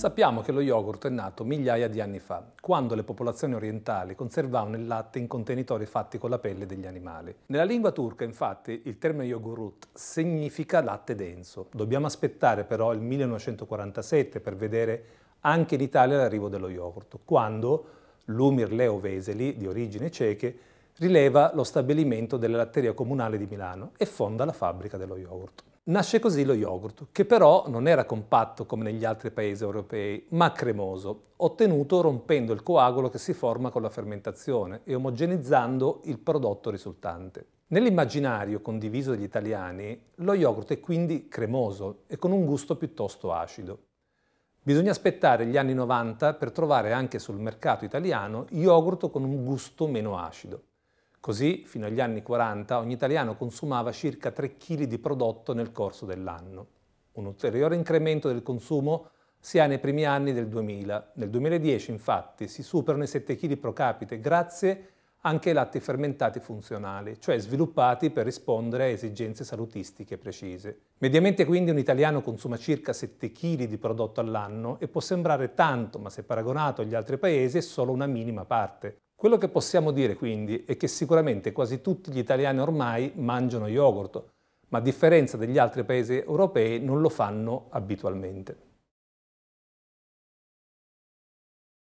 Sappiamo che lo yogurt è nato migliaia di anni fa, quando le popolazioni orientali conservavano il latte in contenitori fatti con la pelle degli animali. Nella lingua turca, infatti, il termine yogurt significa latte denso. Dobbiamo aspettare però il 1947 per vedere anche in Italia l'arrivo dello yogurt, quando Lumir Leo Veseli, di origine ceche, rileva lo stabilimento della latteria comunale di Milano e fonda la fabbrica dello yogurt. Nasce così lo yogurt, che però non era compatto come negli altri paesi europei, ma cremoso, ottenuto rompendo il coagulo che si forma con la fermentazione e omogenizzando il prodotto risultante. Nell'immaginario condiviso dagli italiani, lo yogurt è quindi cremoso e con un gusto piuttosto acido. Bisogna aspettare gli anni 90 per trovare anche sul mercato italiano yogurt con un gusto meno acido. Così, fino agli anni 40, ogni italiano consumava circa 3 kg di prodotto nel corso dell'anno. Un ulteriore incremento del consumo si ha nei primi anni del 2000. Nel 2010, infatti, si superano i 7 kg pro capite grazie anche ai latti fermentati funzionali, cioè sviluppati per rispondere a esigenze salutistiche precise. Mediamente quindi un italiano consuma circa 7 kg di prodotto all'anno e può sembrare tanto, ma se paragonato agli altri paesi è solo una minima parte. Quello che possiamo dire quindi è che sicuramente quasi tutti gli italiani ormai mangiano yogurt, ma a differenza degli altri paesi europei non lo fanno abitualmente.